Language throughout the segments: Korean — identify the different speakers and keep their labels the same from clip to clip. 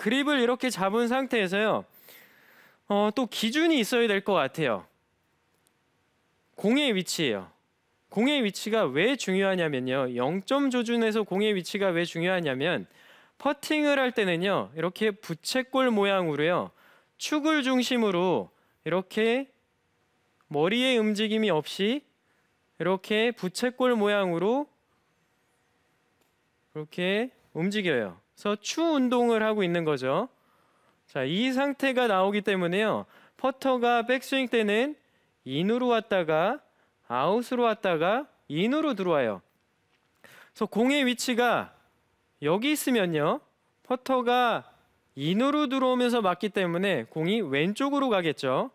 Speaker 1: 그립을 이렇게 잡은 상태에서요. 어, 또 기준이 있어야 될 것 같아요. 공의 위치예요. 공의 위치가 왜 중요하냐면요. 0점 조준에서 공의 위치가 왜 중요하냐면 퍼팅을 할 때는요. 이렇게 부채꼴 모양으로요. 축을 중심으로 이렇게 머리의 움직임이 없이 이렇게 부채꼴 모양으로 이렇게 움직여요. 그래서 추 운동을 하고 있는 거죠. 자, 이 상태가 나오기 때문에요. 퍼터가 백스윙 때는 인으로 왔다가 아웃으로 왔다가 인으로 들어와요. 그래서 공의 위치가 여기 있으면요. 퍼터가 인으로 들어오면서 맞기 때문에 공이 왼쪽으로 가겠죠.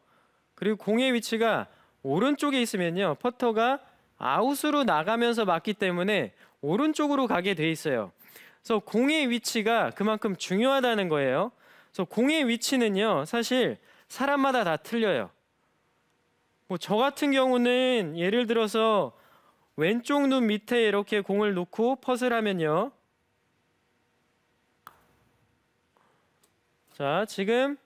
Speaker 1: 그리고 공의 위치가 오른쪽에 있으면요. 퍼터가 아웃으로 나가면서 맞기 때문에 오른쪽으로 가게 돼 있어요. 그래서 공의 위치가 그만큼 중요하다는 거예요. 그래서 공의 위치는요, 사실 사람마다 다 틀려요. 뭐 저 같은 경우는 예를 들어서 왼쪽 눈 밑에 이렇게 공을 놓고 퍼슬 하면요. 자, 지금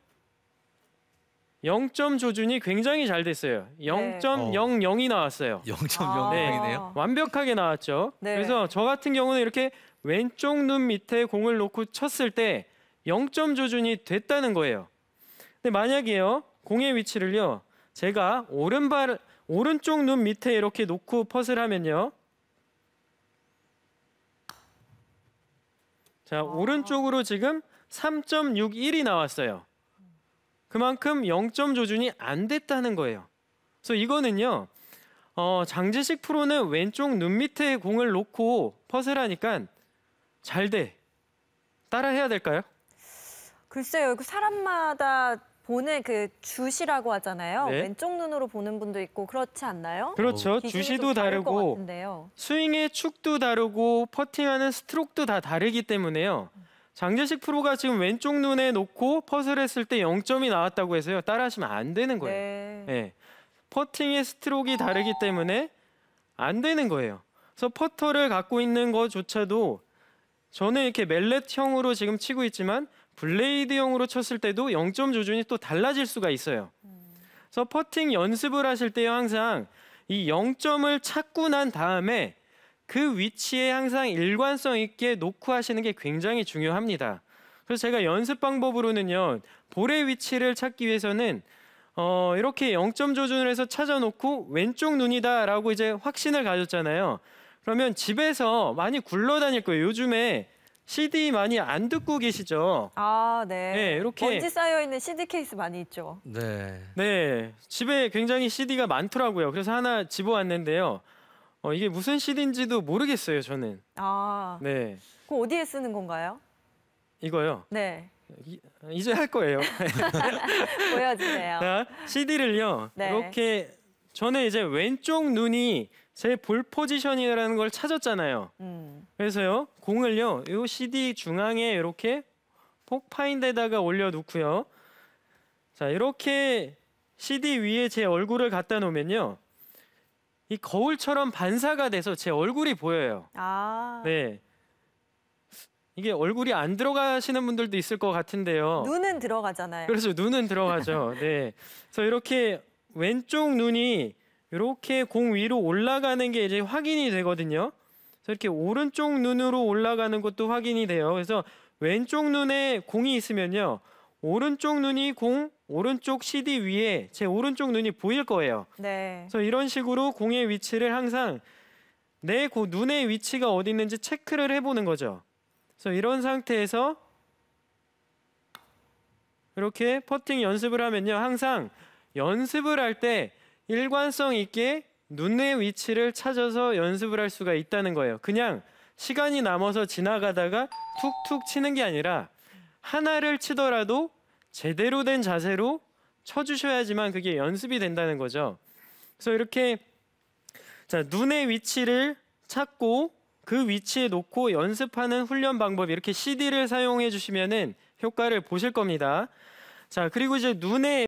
Speaker 1: 0점 조준이 굉장히 잘 됐어요. 0.00이 어. 나왔어요. 0.00이네요. 아. 완벽하게 나왔죠. 네. 그래서 저 같은 경우는 이렇게 왼쪽 눈 밑에 공을 놓고 쳤을 때 0점 조준이 됐다는 거예요. 근데 만약에요. 공의 위치를요. 제가 오른발 오른쪽 눈 밑에 이렇게 놓고 퍼스를 하면요. 자, 아. 오른쪽으로 지금 3.61이 나왔어요. 그만큼 0점 조준이 안 됐다는 거예요. 그래서 이거는요. 어, 장지식 프로는 왼쪽 눈 밑에 공을 놓고 퍼슬 하니까 잘 돼. 따라 해야 될까요? 글쎄요. 그 사람마다 보는 그 주시라고 하잖아요. 네. 왼쪽 눈으로 보는 분도 있고 그렇지 않나요? 그렇죠. 주시도 다르고 스윙의 축도 다르고 퍼팅하는 스트록도 다 다르기 때문에요. 장재식 프로가 지금 왼쪽 눈에 놓고 퍼스를 했을 때 0점이 나왔다고 해서요. 따라하시면 안 되는 거예요. 네. 네. 퍼팅의 스트로크가 다르기 때문에 안 되는 거예요. 그래서 퍼터를 갖고 있는 것조차도 저는 이렇게 멜렛형으로 지금 치고 있지만 블레이드형으로 쳤을 때도 0점 조준이 또 달라질 수가 있어요. 그래서 퍼팅 연습을 하실 때 항상 이 0점을 찾고 난 다음에 그 위치에 항상 일관성 있게 놓고 하시는 게 굉장히 중요합니다. 그래서 제가 연습 방법으로는요. 볼의 위치를 찾기 위해서는 어, 이렇게 0점 조준을 해서 찾아놓고 왼쪽 눈이다라고 이제 확신을 가졌잖아요. 그러면 집에서 많이 굴러다닐 거예요. 요즘에 CD 많이 안 듣고 계시죠? 아, 네. 네, 이렇게 먼지 쌓여 있는 CD 케이스 많이 있죠. 네. 네. 집에 굉장히 CD가 많더라고요. 그래서 하나 집어왔는데요. 어, 이게 무슨 CD인지도 모르겠어요, 저는. 아. 네. 그거 어디에 쓰는 건가요? 이거요? 네. 이, 이제 할 거예요. 보여주세요. 자, CD를요. 네. 이렇게 저는 이제 왼쪽 눈이 제 볼 포지션이라는 걸 찾았잖아요. 음. 그래서요. 공을요. 이 CD 중앙에 이렇게 폭파인 데다가 올려 놓고요. 자, 이렇게 CD 위에 제 얼굴을 갖다 놓으면요. 이 거울처럼 반사가 돼서 제 얼굴이 보여요. 아. 네. 이게 얼굴이 안 들어가시는 분들도 있을 것 같은데요. 눈은 들어가잖아요. 그래서 그렇죠. 눈은 들어가죠. 네. 그래서 이렇게 왼쪽 눈이 이렇게 공 위로 올라가는 게 이제 확인이 되거든요. 그래서 이렇게 오른쪽 눈으로 올라가는 것도 확인이 돼요. 그래서 왼쪽 눈에 공이 있으면요. 오른쪽 눈이 공, 오른쪽 CD 위에 제 오른쪽 눈이 보일 거예요. 네. 그래서 이런 식으로 공의 위치를 항상 내그 눈의 위치가 어디 있는지 체크를 해보는 거죠. 그래서 이런 상태에서 이렇게 퍼팅 연습을 하면요. 항상 연습을 할 때 일관성 있게 눈의 위치를 찾아서 연습을 할 수가 있다는 거예요. 그냥 시간이 남아서 지나가다가 툭툭 치는 게 아니라 하나를 치더라도 제대로 된 자세로 쳐주셔야지만 그게 연습이 된다는 거죠. 그래서 이렇게 자 눈의 위치를 찾고 그 위치에 놓고 연습하는 훈련 방법 이렇게 CD를 사용해 주시면은 효과를 보실 겁니다. 자 그리고 이제 눈의